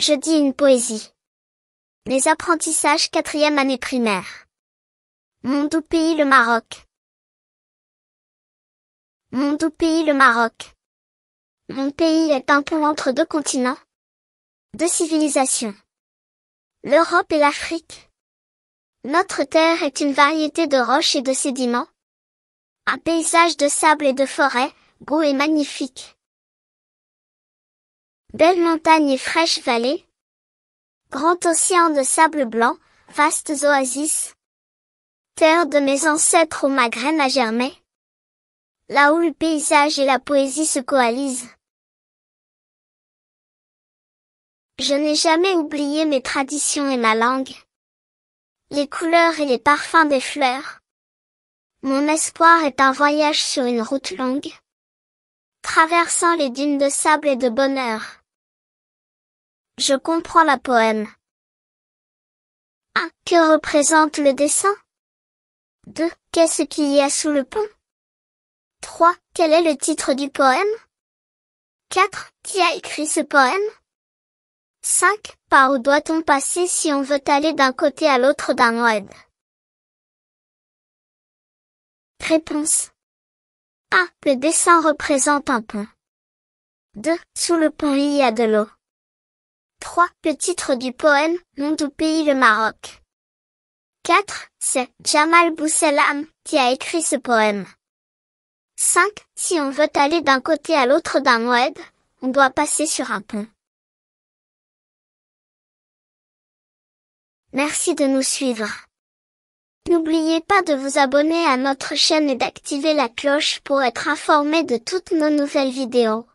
Je dis une poésie. Les apprentissages quatrième année primaire. Mon doux pays le Maroc. Mon doux pays le Maroc. Mon pays est un pont entre deux continents, deux civilisations. L'Europe et l'Afrique. Notre terre est une variété de roches et de sédiments. Un paysage de sable et de forêts, beau et magnifique. Belles montagnes et fraîches vallées. Grand océan de sable blanc, vastes oasis. Terre de mes ancêtres où ma graine a germé. Là où le paysage et la poésie se coalisent. Je n'ai jamais oublié mes traditions et ma langue. Les couleurs et les parfums des fleurs. Mon espoir est un voyage sur une route longue. Traversant les dunes de sable et de bonheur. Je comprends la poème. 1. Ah, que représente le dessin 2. Qu'est-ce qu'il y a sous le pont 3. Quel est le titre du poème 4. Qui a écrit ce poème 5. Par où doit-on passer si on veut aller d'un côté à l'autre d'un web Réponse 1. Ah, le dessin représente un pont. 2. Sous le pont il y a de l'eau. 3. Le titre du poème, nom du pays le Maroc. 4. C'est Jamal Bousselam qui a écrit ce poème. 5. Si on veut aller d'un côté à l'autre d'un oued, on doit passer sur un pont. Merci de nous suivre. N'oubliez pas de vous abonner à notre chaîne et d'activer la cloche pour être informé de toutes nos nouvelles vidéos.